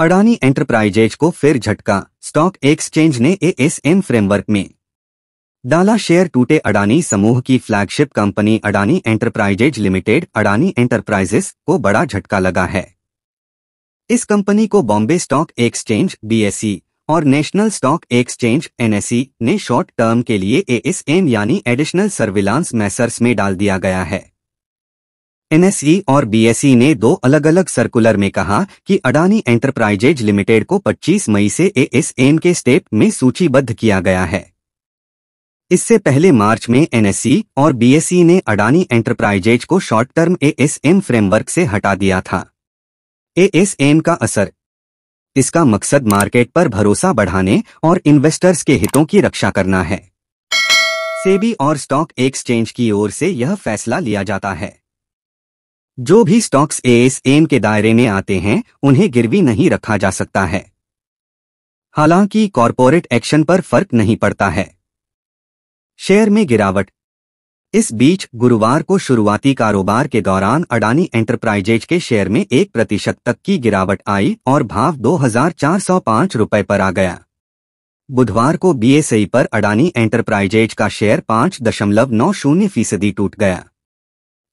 Adani Enterprises को फिर झटका स्टॉक एक्सचेंज ने एएसएम फ्रेमवर्क में डाला शेयर टूटे अडानी समूह की flagship company Adani Enterprises Limited Adani Enterprises को बड़ा झटका लगा है इस कंपनी को बॉम्बे स्टॉक एक्सचेंज बीएसई और नेशनल स्टॉक एक्सचेंज एनएसई ने शॉर्ट टर्म के लिए एएसएम यानी एडिशनल सर्विलांस मैसर्स में डाल दिया गया है एनएसई और बीएसई ने दो अलग अलग सर्कुलर में कहा कि अडानी एंटरप्राइजेज लिमिटेड को 25 मई से एएसएन के स्टेप में सूचीबद्ध किया गया है इससे पहले मार्च में एनएसई और बीएसई ने अडानी एंटरप्राइजेज को शॉर्ट टर्म एएसएन फ्रेमवर्क से हटा दिया था एएसएन का असर इसका मकसद मार्केट पर भरोसा बढ़ाने और इन्वेस्टर्स के हितों की रक्षा करना है सेबी और स्टॉक एक्सचेंज की ओर से यह फैसला लिया जाता है जो भी स्टॉक्स एएसएम के दायरे में आते हैं उन्हें गिरवी नहीं रखा जा सकता है हालांकि कॉरपोरेट एक्शन पर फर्क नहीं पड़ता है शेयर में गिरावट इस बीच गुरुवार को शुरुआती कारोबार के दौरान अडानी एंटरप्राइजेज के शेयर में एक प्रतिशत तक की गिरावट आई और भाव 2,405 रुपए पर आ गया बुधवार को बीएसई पर अडानी एंटरप्राइजेज का शेयर दशमलव नौ शून्य फीसदी टूट गया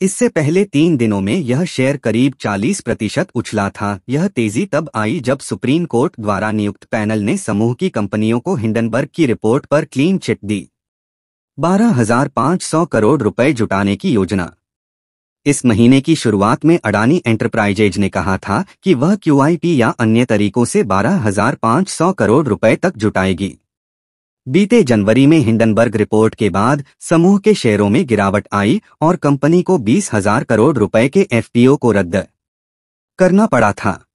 इससे पहले तीन दिनों में यह शेयर करीब 40 प्रतिशत उछला था यह तेजी तब आई जब सुप्रीम कोर्ट द्वारा नियुक्त पैनल ने समूह की कंपनियों को हिंडनबर्ग की रिपोर्ट पर क्लीन चिट दी 12,500 करोड़ रुपए जुटाने की योजना इस महीने की शुरुआत में अडानी एंटरप्राइजेज ने कहा था कि वह क्यूआईपी या अन्य तरीकों से बारह करोड़ रुपए तक जुटाएगी बीते जनवरी में हिंडनबर्ग रिपोर्ट के बाद समूह के शेयरों में गिरावट आई और कंपनी को बीस हजार करोड़ रुपए के एफपीओ को रद्द करना पड़ा था